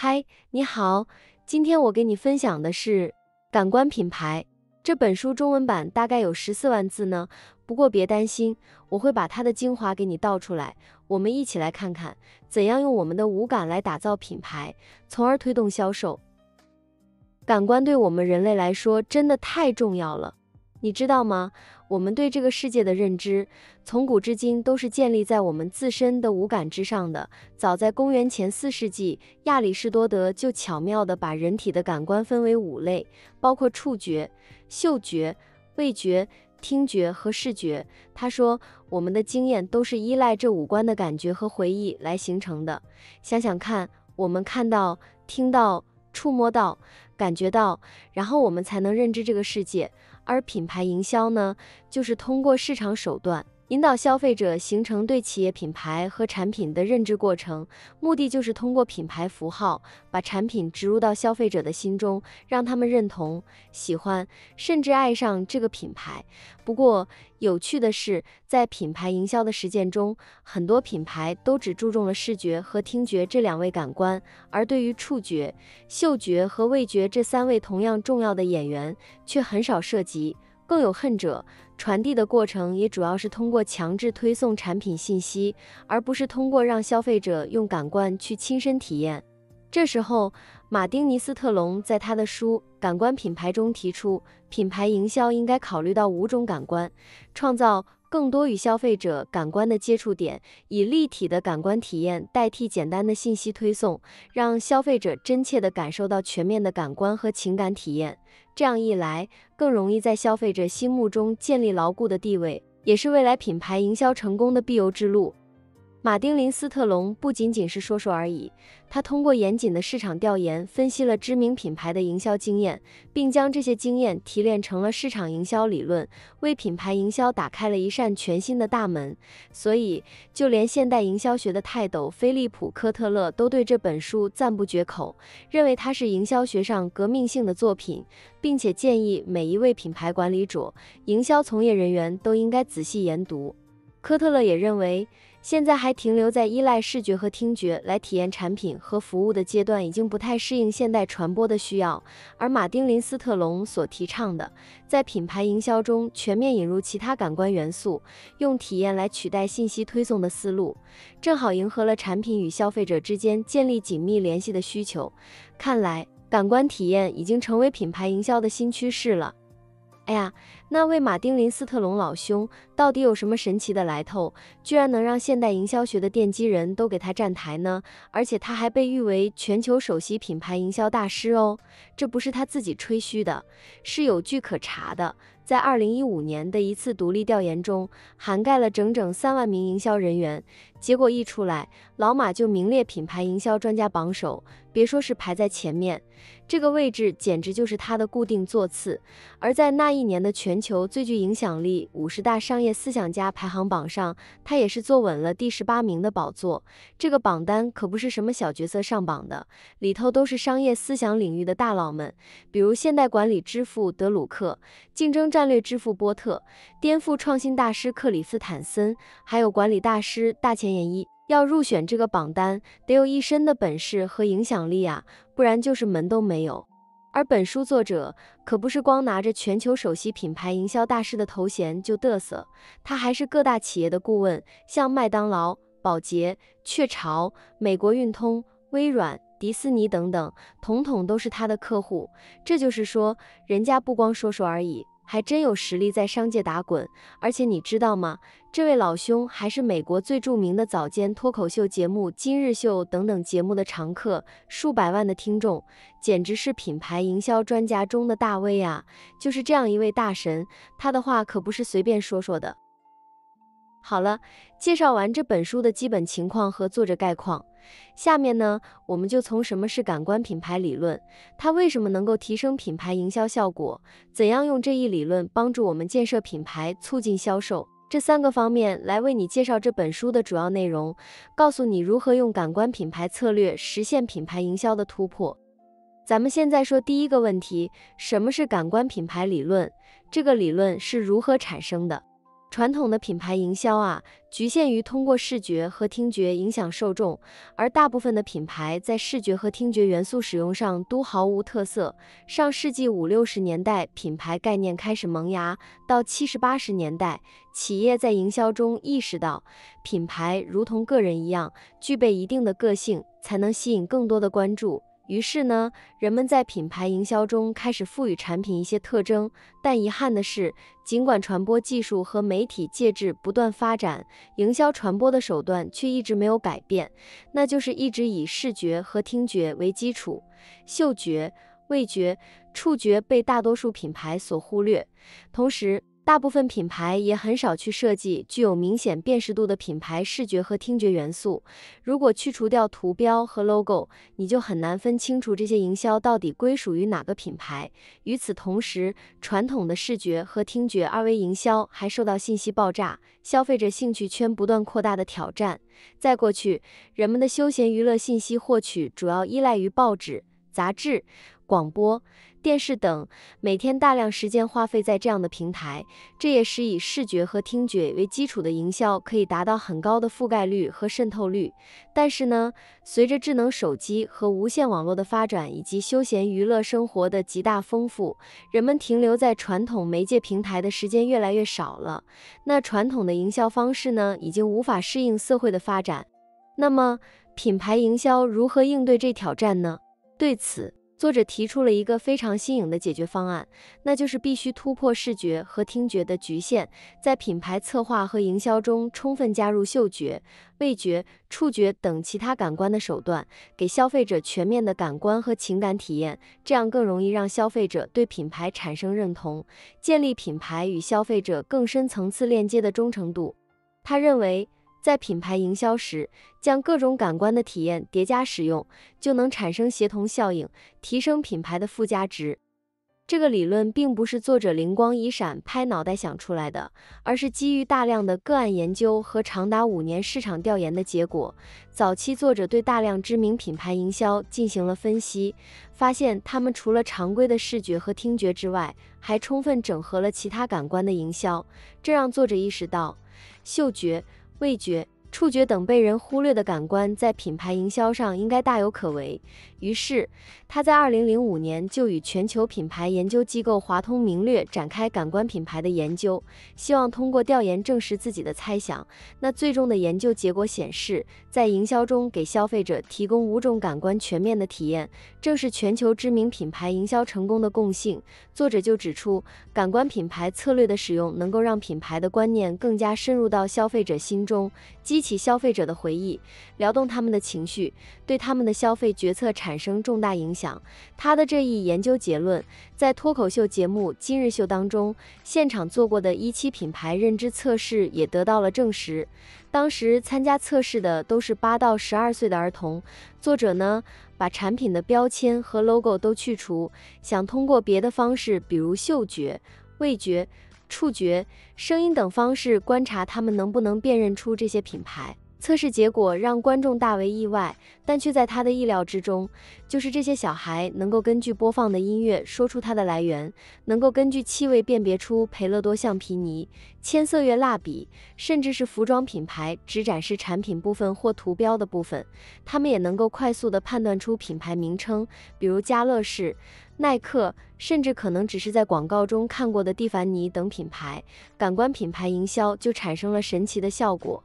嗨，你好。今天我给你分享的是《感官品牌》这本书，中文版大概有十四万字呢。不过别担心，我会把它的精华给你倒出来。我们一起来看看，怎样用我们的五感来打造品牌，从而推动销售。感官对我们人类来说真的太重要了，你知道吗？我们对这个世界的认知，从古至今都是建立在我们自身的五感之上的。早在公元前四世纪，亚里士多德就巧妙地把人体的感官分为五类，包括触觉、嗅觉、味觉、听觉和视觉。他说，我们的经验都是依赖这五官的感觉和回忆来形成的。想想看，我们看到、听到、触摸到、感觉到，然后我们才能认知这个世界。而品牌营销呢，就是通过市场手段。引导消费者形成对企业品牌和产品的认知过程，目的就是通过品牌符号把产品植入到消费者的心中，让他们认同、喜欢，甚至爱上这个品牌。不过，有趣的是，在品牌营销的实践中，很多品牌都只注重了视觉和听觉这两位感官，而对于触觉、嗅觉和味觉这三位同样重要的演员却很少涉及。更有恨者。传递的过程也主要是通过强制推送产品信息，而不是通过让消费者用感官去亲身体验。这时候，马丁尼斯特龙在他的书《感官品牌》中提出，品牌营销应该考虑到五种感官，创造更多与消费者感官的接触点，以立体的感官体验代替简单的信息推送，让消费者真切地感受到全面的感官和情感体验。这样一来，更容易在消费者心目中建立牢固的地位，也是未来品牌营销成功的必由之路。马丁·林斯特龙不仅仅是说说而已，他通过严谨的市场调研，分析了知名品牌的营销经验，并将这些经验提炼成了市场营销理论，为品牌营销打开了一扇全新的大门。所以，就连现代营销学的泰斗菲利普·科特勒都对这本书赞不绝口，认为它是营销学上革命性的作品，并且建议每一位品牌管理者、营销从业人员都应该仔细研读。科特勒也认为。现在还停留在依赖视觉和听觉来体验产品和服务的阶段，已经不太适应现代传播的需要。而马丁·林斯特龙所提倡的，在品牌营销中全面引入其他感官元素，用体验来取代信息推送的思路，正好迎合了产品与消费者之间建立紧密联系的需求。看来，感官体验已经成为品牌营销的新趋势了。哎呀，那位马丁·林斯特龙老兄到底有什么神奇的来头，居然能让现代营销学的奠基人都给他站台呢？而且他还被誉为全球首席品牌营销大师哦，这不是他自己吹嘘的，是有据可查的。在二零一五年的一次独立调研中，涵盖了整整三万名营销人员。结果一出来，老马就名列品牌营销专家榜首。别说是排在前面，这个位置简直就是他的固定座次。而在那一年的全球最具影响力五十大商业思想家排行榜上，他也是坐稳了第十八名的宝座。这个榜单可不是什么小角色上榜的，里头都是商业思想领域的大佬们，比如现代管理之父德鲁克、竞争战略之父波特，颠覆创新大师克里斯坦森，还有管理大师大前研一，要入选这个榜单，得有一身的本事和影响力啊，不然就是门都没有。而本书作者可不是光拿着全球首席品牌营销大师的头衔就嘚瑟，他还是各大企业的顾问，像麦当劳、宝洁、雀巢、美国运通、微软、迪士尼等等，统统都是他的客户。这就是说，人家不光说说而已。还真有实力在商界打滚，而且你知道吗？这位老兄还是美国最著名的早间脱口秀节目《今日秀》等等节目的常客，数百万的听众，简直是品牌营销专家中的大 V 啊！就是这样一位大神，他的话可不是随便说说的。好了，介绍完这本书的基本情况和作者概况，下面呢，我们就从什么是感官品牌理论，它为什么能够提升品牌营销效果，怎样用这一理论帮助我们建设品牌、促进销售这三个方面来为你介绍这本书的主要内容，告诉你如何用感官品牌策略实现品牌营销的突破。咱们现在说第一个问题：什么是感官品牌理论？这个理论是如何产生的？传统的品牌营销啊，局限于通过视觉和听觉影响受众，而大部分的品牌在视觉和听觉元素使用上都毫无特色。上世纪五六十年代，品牌概念开始萌芽，到七十八十年代，企业在营销中意识到，品牌如同个人一样，具备一定的个性，才能吸引更多的关注。于是呢，人们在品牌营销中开始赋予产品一些特征。但遗憾的是，尽管传播技术和媒体介质不断发展，营销传播的手段却一直没有改变，那就是一直以视觉和听觉为基础，嗅觉、味觉、触觉被大多数品牌所忽略。同时，大部分品牌也很少去设计具有明显辨识度的品牌视觉和听觉元素。如果去除掉图标和 logo，你就很难分清楚这些营销到底归属于哪个品牌。与此同时，传统的视觉和听觉二维营销还受到信息爆炸、消费者兴趣圈不断扩大的挑战。在过去，人们的休闲娱乐信息获取主要依赖于报纸、杂志。广播、电视等，每天大量时间花费在这样的平台，这也是以视觉和听觉为基础的营销，可以达到很高的覆盖率和渗透率。但是呢，随着智能手机和无线网络的发展，以及休闲娱乐生活的极大丰富，人们停留在传统媒介平台的时间越来越少了。那传统的营销方式呢，已经无法适应社会的发展。那么，品牌营销如何应对这挑战呢？对此。作者提出了一个非常新颖的解决方案，那就是必须突破视觉和听觉的局限，在品牌策划和营销中充分加入嗅觉、味觉、触觉等其他感官的手段，给消费者全面的感官和情感体验，这样更容易让消费者对品牌产生认同，建立品牌与消费者更深层次链接的忠诚度。他认为。在品牌营销时，将各种感官的体验叠加使用，就能产生协同效应，提升品牌的附加值。这个理论并不是作者灵光一闪拍脑袋想出来的，而是基于大量的个案研究和长达五年市场调研的结果。早期作者对大量知名品牌营销进行了分析，发现他们除了常规的视觉和听觉之外，还充分整合了其他感官的营销，这让作者意识到，嗅觉。味觉、触觉等被人忽略的感官，在品牌营销上应该大有可为。于是，他在二零零五年就与全球品牌研究机构华通明略展开感官品牌的研究，希望通过调研证实自己的猜想。那最终的研究结果显示，在营销中给消费者提供五种感官全面的体验，正是全球知名品牌营销成功的共性。作者就指出，感官品牌策略的使用能够让品牌的观念更加深入到消费者心中，激起消费者的回忆，撩动他们的情绪，对他们的消费决策产。产生重大影响。他的这一研究结论，在脱口秀节目《今日秀》当中现场做过的一期品牌认知测试也得到了证实。当时参加测试的都是八到十二岁的儿童。作者呢，把产品的标签和 logo 都去除，想通过别的方式，比如嗅觉、味觉、触觉、声音等方式，观察他们能不能辨认出这些品牌。测试结果让观众大为意外，但却在他的意料之中。就是这些小孩能够根据播放的音乐说出它的来源，能够根据气味辨别出培乐多橡皮泥、千色月蜡笔，甚至是服装品牌只展示产品部分或图标的部分，他们也能够快速地判断出品牌名称，比如家乐士、耐克，甚至可能只是在广告中看过的蒂凡尼等品牌。感官品牌营销就产生了神奇的效果。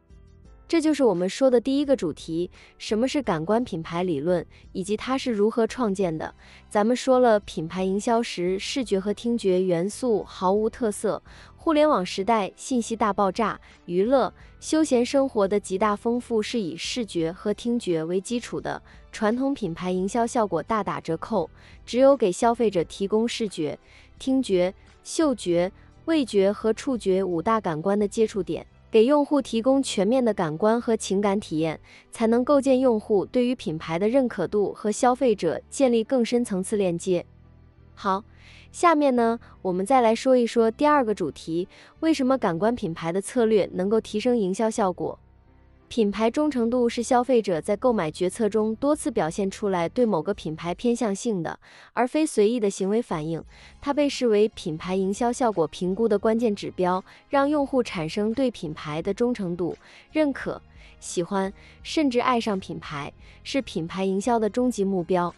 这就是我们说的第一个主题，什么是感官品牌理论，以及它是如何创建的。咱们说了，品牌营销时视觉和听觉元素毫无特色。互联网时代，信息大爆炸，娱乐、休闲生活的极大丰富是以视觉和听觉为基础的，传统品牌营销效果大打折扣。只有给消费者提供视觉、听觉、嗅觉、味觉和触觉五大感官的接触点。给用户提供全面的感官和情感体验，才能构建用户对于品牌的认可度和消费者建立更深层次链接。好，下面呢，我们再来说一说第二个主题：为什么感官品牌的策略能够提升营销效果？品牌忠诚度是消费者在购买决策中多次表现出来对某个品牌偏向性的，而非随意的行为反应。它被视为品牌营销效果评估的关键指标。让用户产生对品牌的忠诚度、认可、喜欢，甚至爱上品牌，是品牌营销的终极目标。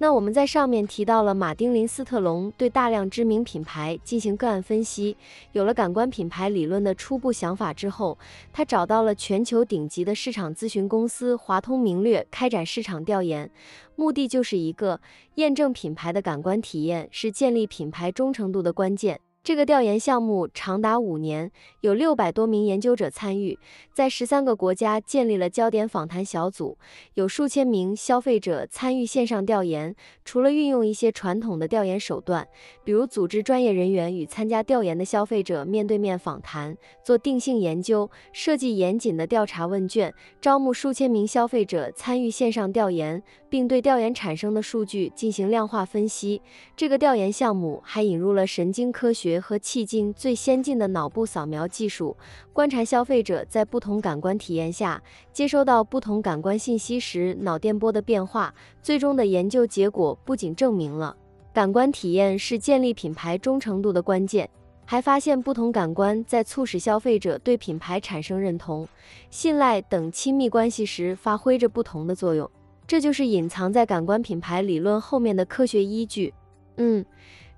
那我们在上面提到了马丁林斯特龙对大量知名品牌进行个案分析，有了感官品牌理论的初步想法之后，他找到了全球顶级的市场咨询公司华通明略开展市场调研，目的就是一个验证品牌的感官体验是建立品牌忠诚度的关键。这个调研项目长达五年，有六百多名研究者参与，在十三个国家建立了焦点访谈小组，有数千名消费者参与线上调研。除了运用一些传统的调研手段，比如组织专业人员与参加调研的消费者面对面访谈，做定性研究，设计严谨的调查问卷，招募数千名消费者参与线上调研，并对调研产生的数据进行量化分析。这个调研项目还引入了神经科学。和迄今最先进的脑部扫描技术，观察消费者在不同感官体验下接收到不同感官信息时脑电波的变化。最终的研究结果不仅证明了感官体验是建立品牌忠诚度的关键，还发现不同感官在促使消费者对品牌产生认同、信赖等亲密关系时发挥着不同的作用。这就是隐藏在感官品牌理论后面的科学依据。嗯，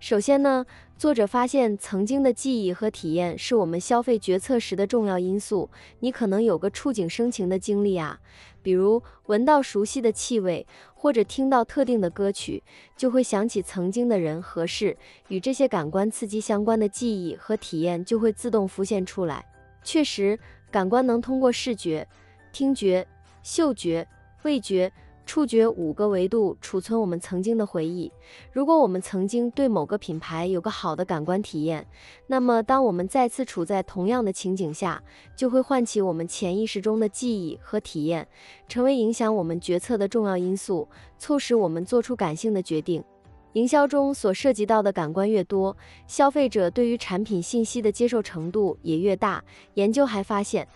首先呢。作者发现，曾经的记忆和体验是我们消费决策时的重要因素。你可能有个触景生情的经历啊，比如闻到熟悉的气味，或者听到特定的歌曲，就会想起曾经的人和事。与这些感官刺激相关的记忆和体验就会自动浮现出来。确实，感官能通过视觉、听觉、嗅觉、味觉。触觉五个维度储存我们曾经的回忆。如果我们曾经对某个品牌有个好的感官体验，那么当我们再次处在同样的情景下，就会唤起我们潜意识中的记忆和体验，成为影响我们决策的重要因素，促使我们做出感性的决定。营销中所涉及到的感官越多，消费者对于产品信息的接受程度也越大。研究还发现。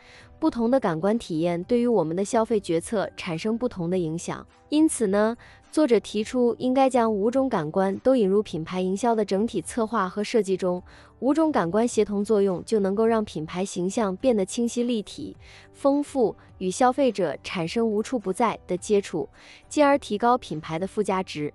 不同的感官体验对于我们的消费决策产生不同的影响，因此呢，作者提出应该将五种感官都引入品牌营销的整体策划和设计中。五种感官协同作用，就能够让品牌形象变得清晰立体、丰富，与消费者产生无处不在的接触，进而提高品牌的附加值。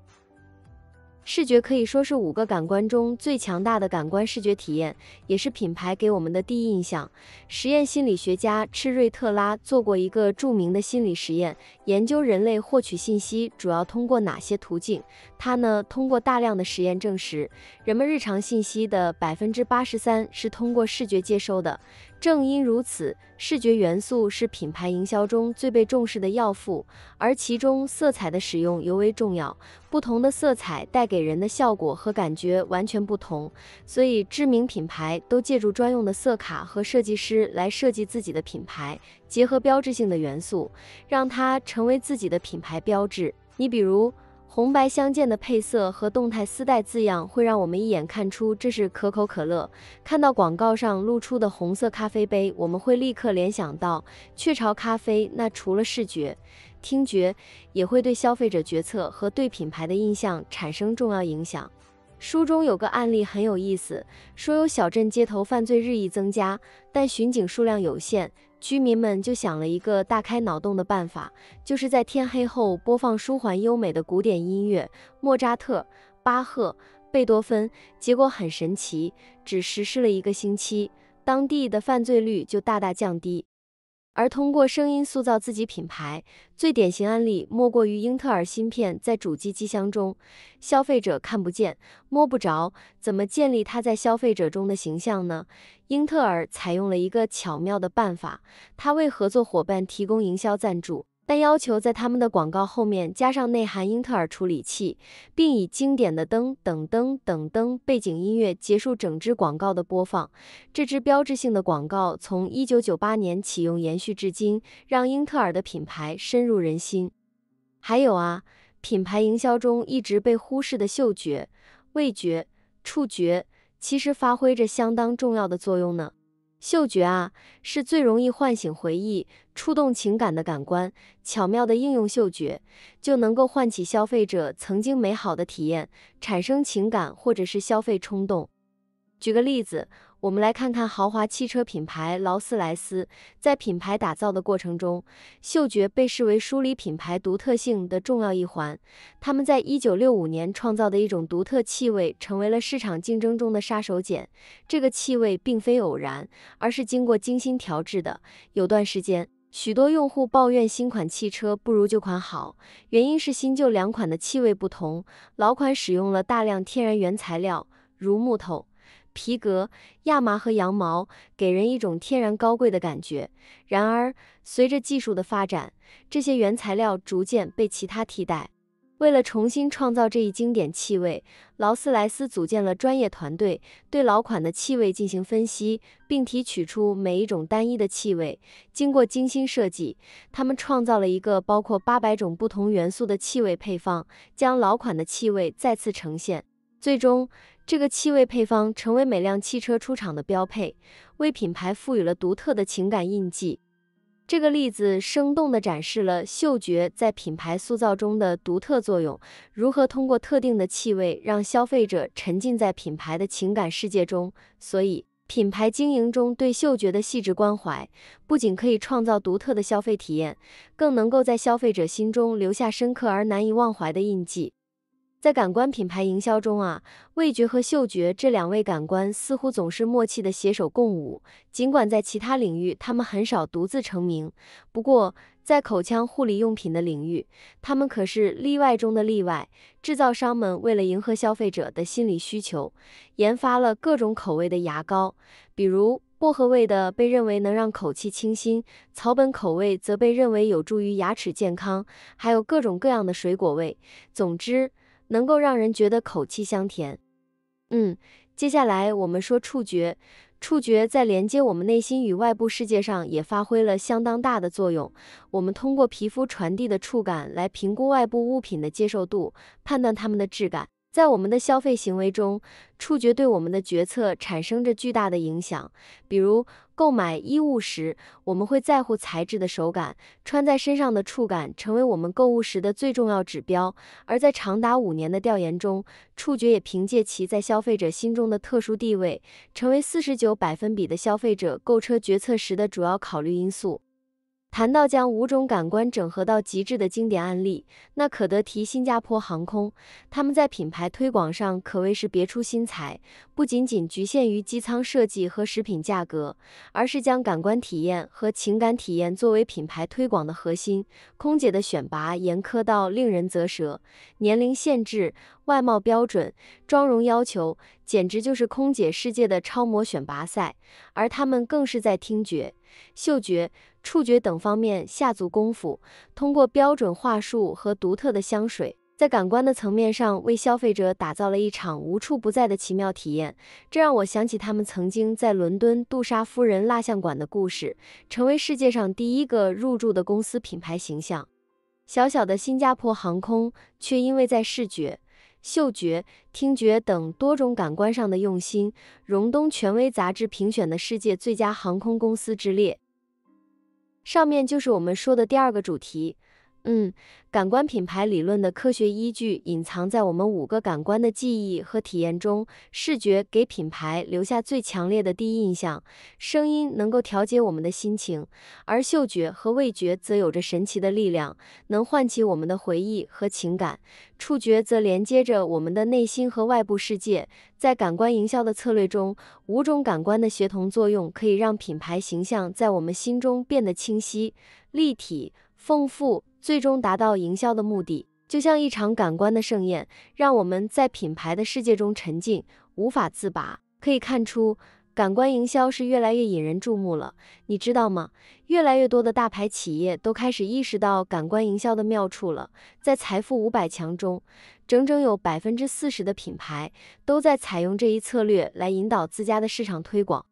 视觉可以说是五个感官中最强大的感官，视觉体验也是品牌给我们的第一印象。实验心理学家赤瑞特拉做过一个著名的心理实验，研究人类获取信息主要通过哪些途径。他呢通过大量的实验证实，人们日常信息的百分之八十三是通过视觉接收的。正因如此，视觉元素是品牌营销中最被重视的要素，而其中色彩的使用尤为重要。不同的色彩带给人的效果和感觉完全不同，所以知名品牌都借助专用的色卡和设计师来设计自己的品牌，结合标志性的元素，让它成为自己的品牌标志。你比如。红白相间的配色和动态丝带字样会让我们一眼看出这是可口可乐。看到广告上露出的红色咖啡杯，我们会立刻联想到雀巢咖啡。那除了视觉、听觉，也会对消费者决策和对品牌的印象产生重要影响。书中有个案例很有意思，说有小镇街头犯罪日益增加，但巡警数量有限。居民们就想了一个大开脑洞的办法，就是在天黑后播放舒缓优美的古典音乐，莫扎特、巴赫、贝多芬。结果很神奇，只实施了一个星期，当地的犯罪率就大大降低。而通过声音塑造自己品牌，最典型案例莫过于英特尔芯片在主机机箱中，消费者看不见、摸不着，怎么建立它在消费者中的形象呢？英特尔采用了一个巧妙的办法，它为合作伙伴提供营销赞助。但要求在他们的广告后面加上内含英特尔处理器，并以经典的灯等灯等灯背景音乐结束整支广告的播放。这支标志性的广告从1998年启用，延续至今，让英特尔的品牌深入人心。还有啊，品牌营销中一直被忽视的嗅觉、味觉、触觉，其实发挥着相当重要的作用呢。嗅觉啊，是最容易唤醒回忆、触动情感的感官。巧妙地应用嗅觉，就能够唤起消费者曾经美好的体验，产生情感或者是消费冲动。举个例子。我们来看看豪华汽车品牌劳斯莱斯在品牌打造的过程中，嗅觉被视为梳理品牌独特性的重要一环。他们在1965年创造的一种独特气味，成为了市场竞争中的杀手锏。这个气味并非偶然，而是经过精心调制的。有段时间，许多用户抱怨新款汽车不如旧款好，原因是新旧两款的气味不同。老款使用了大量天然原材料，如木头。皮革、亚麻和羊毛给人一种天然高贵的感觉。然而，随着技术的发展，这些原材料逐渐被其他替代。为了重新创造这一经典气味，劳斯莱斯组建了专业团队，对老款的气味进行分析，并提取出每一种单一的气味。经过精心设计，他们创造了一个包括八百种不同元素的气味配方，将老款的气味再次呈现。最终。这个气味配方成为每辆汽车出厂的标配，为品牌赋予了独特的情感印记。这个例子生动地展示了嗅觉在品牌塑造中的独特作用，如何通过特定的气味让消费者沉浸在品牌的情感世界中。所以，品牌经营中对嗅觉的细致关怀，不仅可以创造独特的消费体验，更能够在消费者心中留下深刻而难以忘怀的印记。在感官品牌营销中啊，味觉和嗅觉这两位感官似乎总是默契的携手共舞。尽管在其他领域他们很少独自成名，不过在口腔护理用品的领域，他们可是例外中的例外。制造商们为了迎合消费者的心理需求，研发了各种口味的牙膏，比如薄荷味的被认为能让口气清新，草本口味则被认为有助于牙齿健康，还有各种各样的水果味。总之。能够让人觉得口气香甜。嗯，接下来我们说触觉。触觉在连接我们内心与外部世界上也发挥了相当大的作用。我们通过皮肤传递的触感来评估外部物品的接受度，判断它们的质感。在我们的消费行为中，触觉对我们的决策产生着巨大的影响。比如购买衣物时，我们会在乎材质的手感，穿在身上的触感成为我们购物时的最重要指标。而在长达五年的调研中，触觉也凭借其在消费者心中的特殊地位，成为四十九百分比的消费者购车决策时的主要考虑因素。谈到将五种感官整合到极致的经典案例，那可得提新加坡航空。他们在品牌推广上可谓是别出心裁，不仅仅局限于机舱设计和食品价格，而是将感官体验和情感体验作为品牌推广的核心。空姐的选拔严苛到令人啧舌，年龄限制、外貌标准、妆容要求，简直就是空姐世界的超模选拔赛。而他们更是在听觉、嗅觉。触觉等方面下足功夫，通过标准话术和独特的香水，在感官的层面上为消费者打造了一场无处不在的奇妙体验。这让我想起他们曾经在伦敦杜莎夫人蜡像馆的故事，成为世界上第一个入驻的公司品牌形象。小小的新加坡航空，却因为在视觉、嗅觉、听觉等多种感官上的用心，荣登权威杂志评选的世界最佳航空公司之列。上面就是我们说的第二个主题。嗯，感官品牌理论的科学依据隐藏在我们五个感官的记忆和体验中。视觉给品牌留下最强烈的第一印象，声音能够调节我们的心情，而嗅觉和味觉则有着神奇的力量，能唤起我们的回忆和情感。触觉则连接着我们的内心和外部世界。在感官营销的策略中，五种感官的协同作用可以让品牌形象在我们心中变得清晰、立体。丰富，最终达到营销的目的，就像一场感官的盛宴，让我们在品牌的世界中沉浸，无法自拔。可以看出，感官营销是越来越引人注目了。你知道吗？越来越多的大牌企业都开始意识到感官营销的妙处了。在财富五百强中，整整有百分之四十的品牌都在采用这一策略来引导自家的市场推广。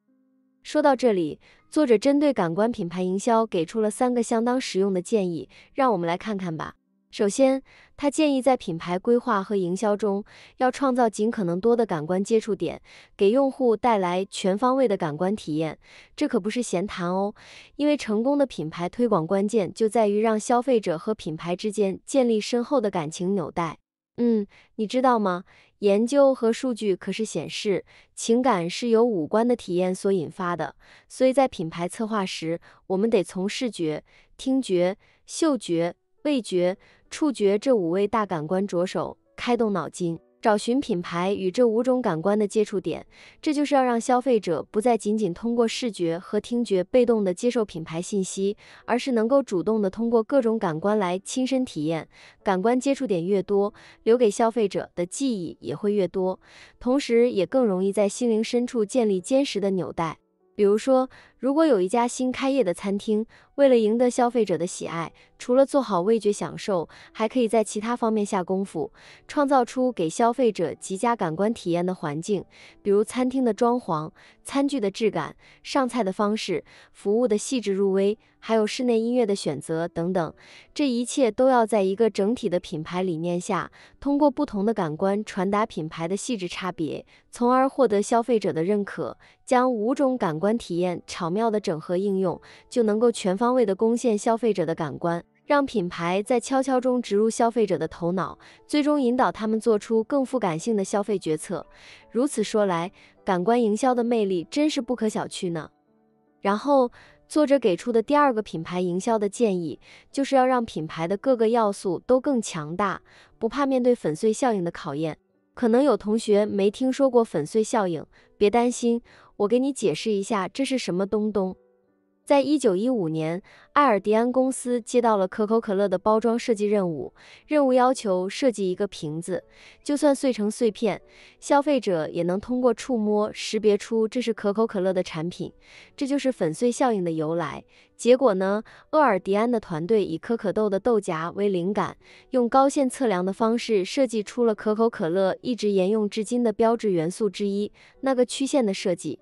说到这里。作者针对感官品牌营销给出了三个相当实用的建议，让我们来看看吧。首先，他建议在品牌规划和营销中要创造尽可能多的感官接触点，给用户带来全方位的感官体验。这可不是闲谈哦，因为成功的品牌推广关键就在于让消费者和品牌之间建立深厚的感情纽带。嗯，你知道吗？研究和数据可是显示，情感是由五官的体验所引发的。所以在品牌策划时，我们得从视觉、听觉、嗅觉、味觉、触觉这五位大感官着手，开动脑筋。找寻品牌与这五种感官的接触点，这就是要让消费者不再仅仅通过视觉和听觉被动地接受品牌信息，而是能够主动地通过各种感官来亲身体验。感官接触点越多，留给消费者的记忆也会越多，同时也更容易在心灵深处建立坚实的纽带。比如说，如果有一家新开业的餐厅，为了赢得消费者的喜爱，除了做好味觉享受，还可以在其他方面下功夫，创造出给消费者极佳感官体验的环境，比如餐厅的装潢、餐具的质感、上菜的方式、服务的细致入微，还有室内音乐的选择等等。这一切都要在一个整体的品牌理念下，通过不同的感官传达品牌的细致差别，从而获得消费者的认可，将五种感官体验炒。巧妙的整合应用，就能够全方位的攻陷消费者的感官，让品牌在悄悄中植入消费者的头脑，最终引导他们做出更富感性的消费决策。如此说来，感官营销的魅力真是不可小觑呢。然后，作者给出的第二个品牌营销的建议，就是要让品牌的各个要素都更强大，不怕面对粉碎效应的考验。可能有同学没听说过粉碎效应，别担心。我给你解释一下这是什么东东。在一九一五年，艾尔迪安公司接到了可口可乐的包装设计任务，任务要求设计一个瓶子，就算碎成碎片，消费者也能通过触摸识别出这是可口可乐的产品。这就是粉碎效应的由来。结果呢，厄尔迪安的团队以可可豆的豆荚为灵感，用高线测量的方式设计出了可口可乐一直沿用至今的标志元素之一，那个曲线的设计。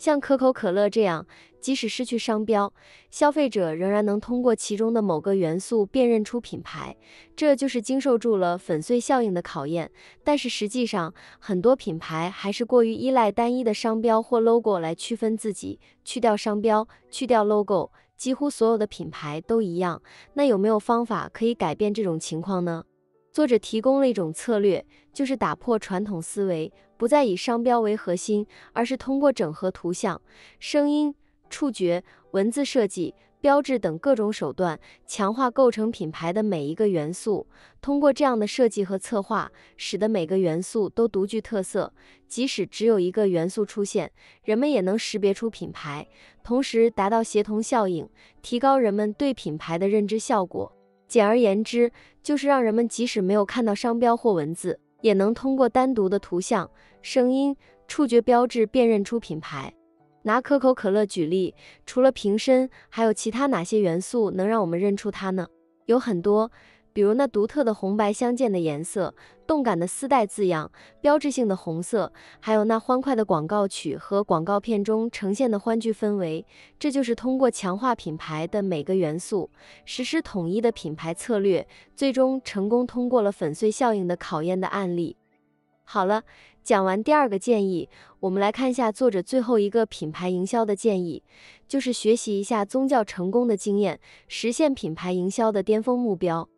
像可口可乐这样，即使失去商标，消费者仍然能通过其中的某个元素辨认出品牌，这就是经受住了粉碎效应的考验。但是实际上，很多品牌还是过于依赖单一的商标或 logo 来区分自己。去掉商标，去掉 logo，几乎所有的品牌都一样。那有没有方法可以改变这种情况呢？作者提供了一种策略，就是打破传统思维，不再以商标为核心，而是通过整合图像、声音、触觉、文字设计、标志等各种手段，强化构成品牌的每一个元素。通过这样的设计和策划，使得每个元素都独具特色，即使只有一个元素出现，人们也能识别出品牌，同时达到协同效应，提高人们对品牌的认知效果。简而言之，就是让人们即使没有看到商标或文字，也能通过单独的图像、声音、触觉标志辨认出品牌。拿可口可乐举例，除了瓶身，还有其他哪些元素能让我们认出它呢？有很多。比如那独特的红白相间的颜色、动感的丝带字样、标志性的红色，还有那欢快的广告曲和广告片中呈现的欢聚氛围，这就是通过强化品牌的每个元素，实施统一的品牌策略，最终成功通过了粉碎效应的考验的案例。好了，讲完第二个建议，我们来看一下作者最后一个品牌营销的建议，就是学习一下宗教成功的经验，实现品牌营销的巅峰目标。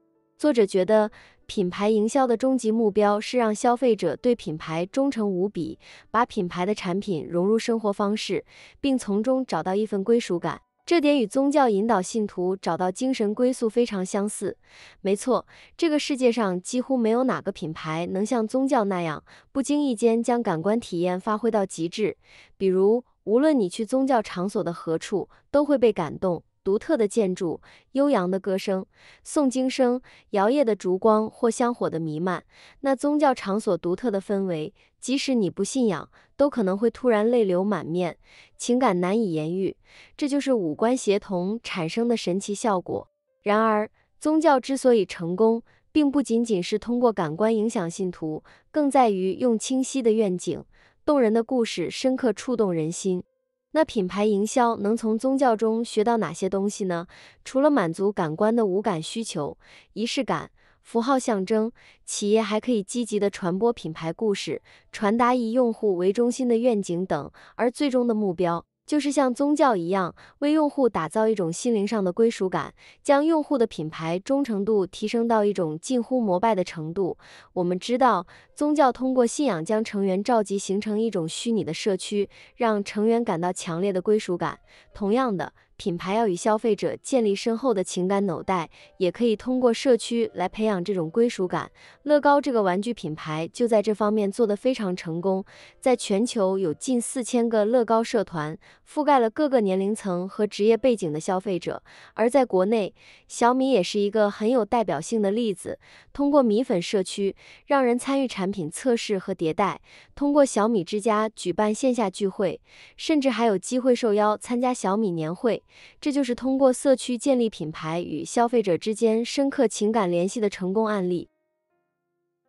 作者觉得，品牌营销的终极目标是让消费者对品牌忠诚无比，把品牌的产品融入生活方式，并从中找到一份归属感。这点与宗教引导信徒找到精神归宿非常相似。没错，这个世界上几乎没有哪个品牌能像宗教那样，不经意间将感官体验发挥到极致。比如，无论你去宗教场所的何处，都会被感动。独特的建筑、悠扬的歌声、诵经声、摇曳的烛光或香火的弥漫，那宗教场所独特的氛围，即使你不信仰，都可能会突然泪流满面，情感难以言喻。这就是五官协同产生的神奇效果。然而，宗教之所以成功，并不仅仅是通过感官影响信徒，更在于用清晰的愿景、动人的故事，深刻触动人心。那品牌营销能从宗教中学到哪些东西呢？除了满足感官的无感需求、仪式感、符号象征，企业还可以积极地传播品牌故事，传达以用户为中心的愿景等，而最终的目标。就是像宗教一样，为用户打造一种心灵上的归属感，将用户的品牌忠诚度提升到一种近乎膜拜的程度。我们知道，宗教通过信仰将成员召集，形成一种虚拟的社区，让成员感到强烈的归属感。同样的。品牌要与消费者建立深厚的情感纽带，也可以通过社区来培养这种归属感。乐高这个玩具品牌就在这方面做得非常成功，在全球有近四千个乐高社团，覆盖了各个年龄层和职业背景的消费者。而在国内，小米也是一个很有代表性的例子，通过米粉社区让人参与产品测试和迭代，通过小米之家举办线下聚会，甚至还有机会受邀参加小米年会。这就是通过社区建立品牌与消费者之间深刻情感联系的成功案例。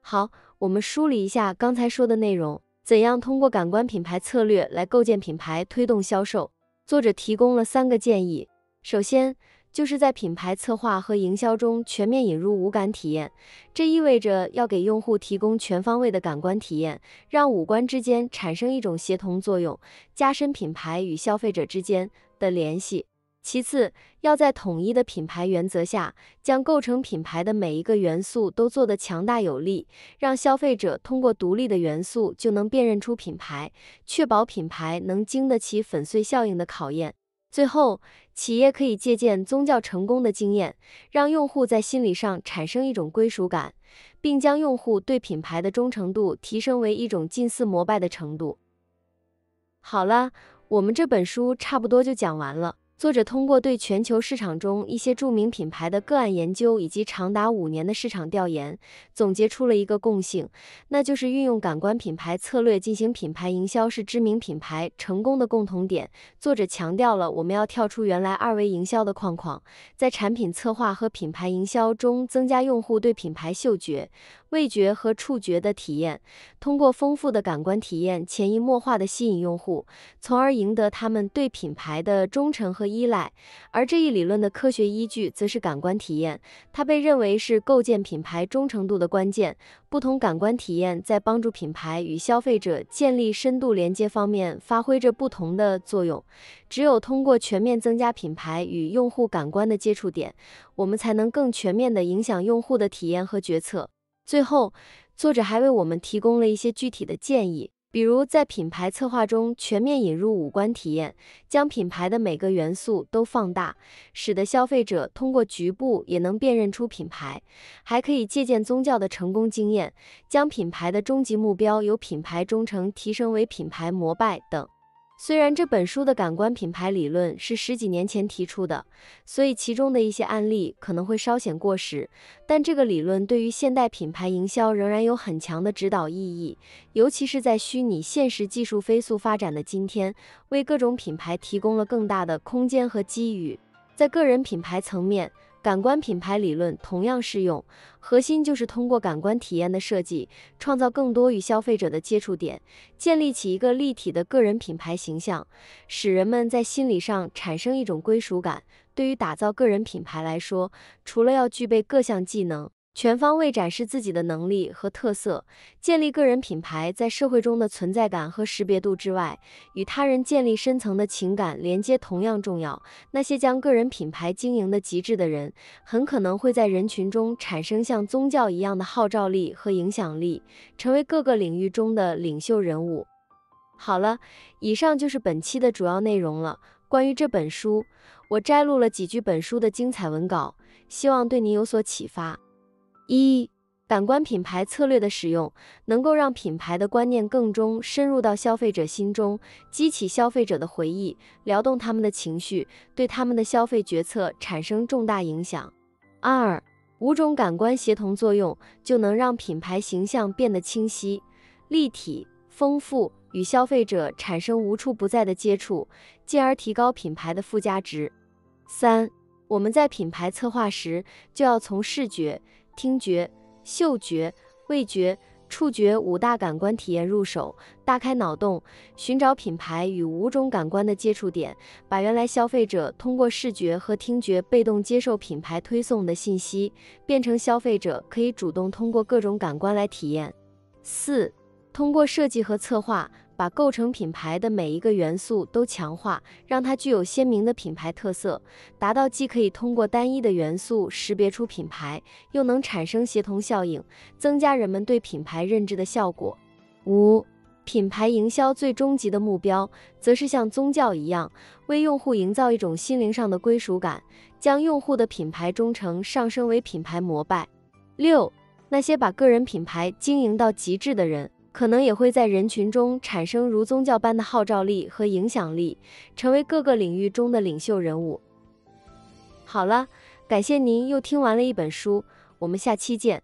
好，我们梳理一下刚才说的内容：怎样通过感官品牌策略来构建品牌、推动销售？作者提供了三个建议。首先，就是在品牌策划和营销中全面引入五感体验，这意味着要给用户提供全方位的感官体验，让五官之间产生一种协同作用，加深品牌与消费者之间的联系。其次，要在统一的品牌原则下，将构成品牌的每一个元素都做得强大有力，让消费者通过独立的元素就能辨认出品牌，确保品牌能经得起粉碎效应的考验。最后，企业可以借鉴宗教成功的经验，让用户在心理上产生一种归属感，并将用户对品牌的忠诚度提升为一种近似膜拜的程度。好了，我们这本书差不多就讲完了。作者通过对全球市场中一些著名品牌的个案研究，以及长达五年的市场调研，总结出了一个共性，那就是运用感官品牌策略进行品牌营销是知名品牌成功的共同点。作者强调了我们要跳出原来二维营销的框框，在产品策划和品牌营销中增加用户对品牌嗅觉。味觉和触觉的体验，通过丰富的感官体验潜移默化的吸引用户，从而赢得他们对品牌的忠诚和依赖。而这一理论的科学依据则是感官体验，它被认为是构建品牌忠诚度的关键。不同感官体验在帮助品牌与消费者建立深度连接方面发挥着不同的作用。只有通过全面增加品牌与用户感官的接触点，我们才能更全面地影响用户的体验和决策。最后，作者还为我们提供了一些具体的建议，比如在品牌策划中全面引入五官体验，将品牌的每个元素都放大，使得消费者通过局部也能辨认出品牌；还可以借鉴宗教的成功经验，将品牌的终极目标由品牌忠诚提升为品牌膜拜等。虽然这本书的感官品牌理论是十几年前提出的，所以其中的一些案例可能会稍显过时，但这个理论对于现代品牌营销仍然有很强的指导意义，尤其是在虚拟现实技术飞速发展的今天，为各种品牌提供了更大的空间和机遇。在个人品牌层面，感官品牌理论同样适用，核心就是通过感官体验的设计，创造更多与消费者的接触点，建立起一个立体的个人品牌形象，使人们在心理上产生一种归属感。对于打造个人品牌来说，除了要具备各项技能。全方位展示自己的能力和特色，建立个人品牌在社会中的存在感和识别度之外，与他人建立深层的情感连接同样重要。那些将个人品牌经营的极致的人，很可能会在人群中产生像宗教一样的号召力和影响力，成为各个领域中的领袖人物。好了，以上就是本期的主要内容了。关于这本书，我摘录了几句本书的精彩文稿，希望对您有所启发。一、感官品牌策略的使用能够让品牌的观念更中深入到消费者心中，激起消费者的回忆，撩动他们的情绪，对他们的消费决策产生重大影响。二、五种感官协同作用就能让品牌形象变得清晰、立体、丰富，与消费者产生无处不在的接触，进而提高品牌的附加值。三、我们在品牌策划时就要从视觉。听觉、嗅觉、味觉、触觉五大感官体验入手，大开脑洞，寻找品牌与五种感官的接触点，把原来消费者通过视觉和听觉被动接受品牌推送的信息，变成消费者可以主动通过各种感官来体验。四，通过设计和策划。把构成品牌的每一个元素都强化，让它具有鲜明的品牌特色，达到既可以通过单一的元素识别出品牌，又能产生协同效应，增加人们对品牌认知的效果。五、品牌营销最终极的目标，则是像宗教一样，为用户营造一种心灵上的归属感，将用户的品牌忠诚上升为品牌膜拜。六、那些把个人品牌经营到极致的人。可能也会在人群中产生如宗教般的号召力和影响力，成为各个领域中的领袖人物。好了，感谢您又听完了一本书，我们下期见。